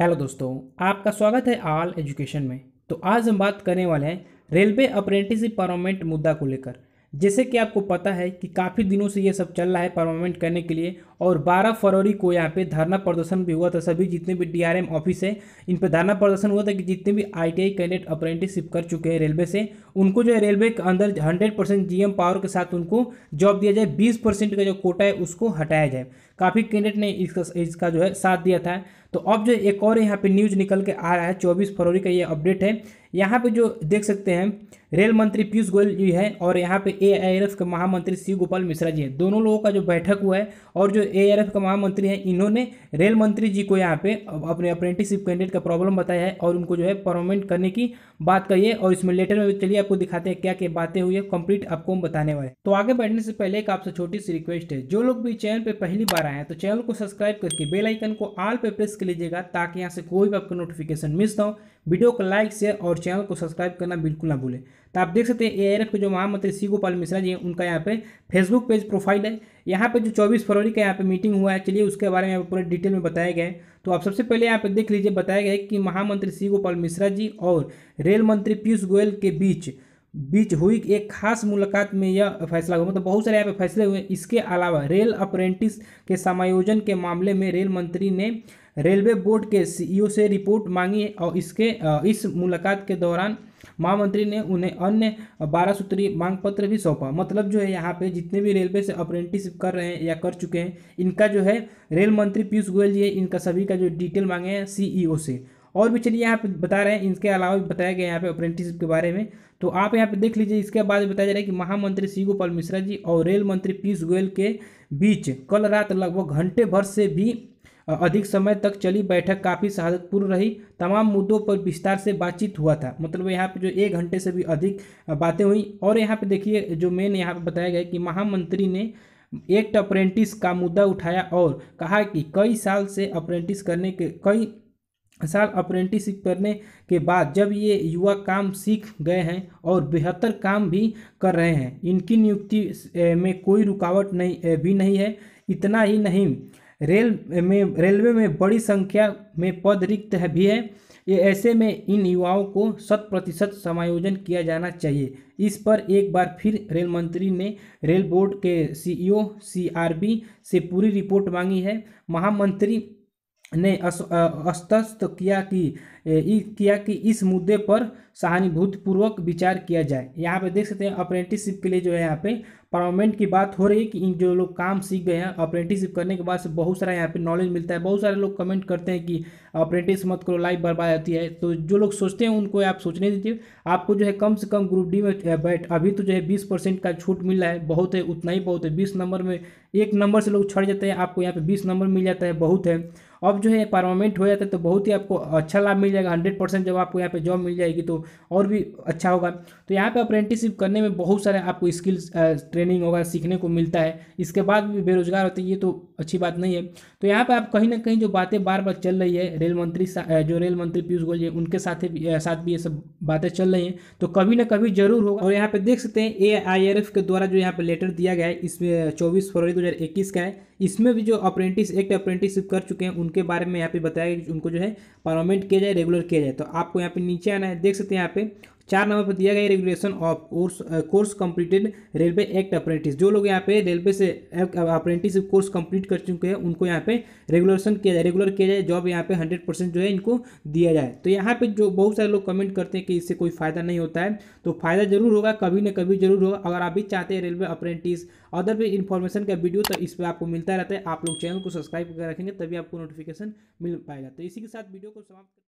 hello दोस्तों आपका स्वागत है आल एजुकेशन में तो आज हम बात करने वाले हैं रेलवे अप्रेंटिसशिप परमानेंट मुद्दा को लेकर जैसे कि आपको पता है कि काफ़ी दिनों से ये सब चल रहा है परमानेंट करने के लिए और 12 फरवरी को यहाँ पे धरना प्रदर्शन भी हुआ था सभी जितने भी डीआरएम ऑफिस है इन पर धरना प्रदर्शन हुआ था कि जितने भी आईटीआई कैंडिडेट अप्रेंटिसशिप कर चुके हैं रेलवे से उनको जो है रेलवे के अंदर 100 परसेंट जी पावर के साथ उनको जॉब दिया जाए 20 परसेंट का जो कोटा है उसको हटाया जाए काफ़ी कैंडिडेट ने इसका इसका जो है साथ दिया था तो अब जो एक और यहाँ पे न्यूज निकल के आ रहा है चौबीस फरवरी का ये अपडेट है यहाँ पे जो देख सकते हैं रेल मंत्री पीयूष गोयल जी है और यहाँ पे ए के महामंत्री शिव गोपाल मिश्रा जी है दोनों लोगों का जो बैठक हुआ है और जो एआरएफ के महामंत्री हैं इन्होंने रेल मंत्री जी को यहाँ पे अपने अप्रेंटिसशिप कैंडिडेट का प्रॉब्लम बताया है और उनको जो है परमानेंट करने की बात कही है और इसमें लेटर में चलिए आपको दिखाते हैं क्या क्या बातें हुई है कंप्लीट आपको हम बताने वाले तो आगे बढ़ने से पहले एक आपसे छोटी सी रिक्वेस्ट है जो लोग भी चैनल पर पहली बार आए हैं तो चैनल को सब्सक्राइब करके बेलाइकन को आल पे प्रेस कर लीजिएगा ताकि यहाँ से कोई भी आपको नोटिफिकेशन मिस ना हो वीडियो को लाइक शेयर और चैनल को सब्सक्राइब करना बिल्कुल ना भूलें तो आप देख सकते हैं ए के जो महामंत्री सी गोपाल मिश्रा जी हैं उनका यहाँ पे फेसबुक पेज प्रोफाइल है यहाँ पे जो 24 फरवरी का यहाँ पे मीटिंग हुआ है चलिए उसके बारे में यहाँ पूरे डिटेल में बताया गया है तो आप सबसे पहले यहाँ पे देख लीजिए बताया गया है कि महामंत्री सी गोपाल मिश्रा जी और रेल मंत्री पीयूष गोयल के बीच बीच हुई एक खास मुलाकात में यह फैसला हुआ मतलब बहुत सारे यहाँ पे फैसले हुए इसके अलावा रेल अप्रेंटिस के समायोजन के मामले में रेल मंत्री ने रेलवे बोर्ड के सीईओ से रिपोर्ट मांगी है और इसके इस मुलाकात के दौरान महामंत्री ने उन्हें अन्य बारह सूत्रीय मांग पत्र भी सौंपा मतलब जो है यहाँ पे जितने भी रेलवे से अप्रेंटिस कर रहे हैं या कर चुके हैं इनका जो है रेल मंत्री पीयूष गोयल जी इनका सभी का जो डिटेल मांगे हैं सीईओ से और भी चलिए यहाँ पे बता रहे हैं इनके अलावा भी बताया गया यहाँ पे अप्रेंटिस के बारे में तो आप यहाँ पे देख लीजिए इसके बाद बताया जा रहा है कि महामंत्री श्री गोपाल मिश्रा जी और रेल मंत्री पीयूष गोयल के बीच कल रात लगभग घंटे भर से भी अधिक समय तक चली बैठक काफ़ी शहादतपूर्ण रही तमाम मुद्दों पर विस्तार से बातचीत हुआ था मतलब यहाँ पे जो एक घंटे से भी अधिक बातें हुई और यहाँ पे देखिए जो मेन यहाँ पे बताया गया कि महामंत्री ने एक्ट अप्रेंटिस का मुद्दा उठाया और कहा कि कई साल से अप्रेंटिस करने के कई साल अप्रेंटिसशिप करने के बाद जब ये युवा काम सीख गए हैं और बेहतर काम भी कर रहे हैं इनकी नियुक्ति में कोई रुकावट नहीं भी नहीं है इतना ही नहीं रेल में रेलवे में बड़ी संख्या में पद रिक्त है भी है ये ऐसे में इन युवाओं को शत प्रतिशत समायोजन किया जाना चाहिए इस पर एक बार फिर रेल मंत्री ने रेल बोर्ड के सीईओ सीआरबी से पूरी रिपोर्ट मांगी है महामंत्री ने अस्तस्त किया कि किया कि इस मुद्दे पर सहानुभूतिपूर्वक विचार किया जाए यहाँ पे देख सकते हैं अप्रेंटिसशिप के लिए जो है यहाँ पे परमानेंट की बात हो रही है कि इन जो लोग काम सीख गए हैं अप्रेंटिसशिप करने के बाद से बहुत सारा यहाँ पे नॉलेज मिलता है बहुत सारे लोग कमेंट करते हैं कि अप्रेंटिस मत करो लाइफ बर्बाद आती है तो जो लोग सोचते हैं उनको आप सोचने दीजिए आपको जो है कम से कम ग्रुप डी में बैठ अभी तो जो है बीस परसेंट का छूट मिल रहा है बहुत है उतना ही बहुत है बीस नंबर में एक नंबर से लोग छड़ जाते हैं आपको यहाँ पे बीस नंबर मिल जाता है बहुत है अब जो है परमानेंट हो जाता है तो बहुत ही आपको अच्छा लाभ मिल जाएगा हंड्रेड परसेंट जब आपको यहाँ पे जॉब मिल जाएगी तो और भी अच्छा होगा तो यहाँ पे अप्रेंटिसशिप करने में बहुत सारे आपको स्किल्स ट्रेनिंग होगा सीखने को मिलता है इसके बाद भी बेरोजगार होते हैं ये तो अच्छी बात नहीं है तो यहाँ पर आप कहीं ना कहीं जो बातें बार बार चल रही है रेल मंत्री जो रेल मंत्री पीयूष गोयल है उनके साथ साथ भी ये सब बातें चल रही हैं तो कभी ना कभी जरूर होगा और यहाँ पर देख सकते हैं ए आई आर एफ के द्वारा जो यहाँ पर लेटर दिया गया है इसमें चौबीस फरवरी दो हज़ार इक्कीस का है इसमें भी जो अप्रेंटिस एक्ट अप्रेंटिसशिप कर चुके हैं उनके बारे में यहाँ पे बताया गया कि उनको जो है परमानेंट किया जाए रेगुलर किया जाए तो आपको यहाँ पे नीचे आना है देख सकते हैं यहाँ पे चार नंबर पर दिया गया regulation of course course completed railway act apprentice जो लोग यहाँ पे रेलवे से अप्रेंटिस कोर्स कंप्लीट कर चुके हैं उनको यहाँ पे रेगुलेशन किया जाए रेगुलर किया जाए जॉब यहाँ पे हंड्रेड परसेंट जो है इनको दिया जाए तो यहाँ पे जो बहुत सारे लोग कमेंट करते हैं कि इससे कोई फायदा नहीं होता है तो फायदा जरूर होगा कभी ना कभी जरूर होगा अगर आप भी चाहते हैं रेलवे अप्रेंटिस अदर भी इन्फॉर्मेशन का वीडियो तो इस पर आपको मिलता रहता है आप लोग चैनल को सब्सक्राइब कर रखेंगे तभी आपको नोटिफिकेशन मिल पाएगा तो इसी के साथ वीडियो को समाप्त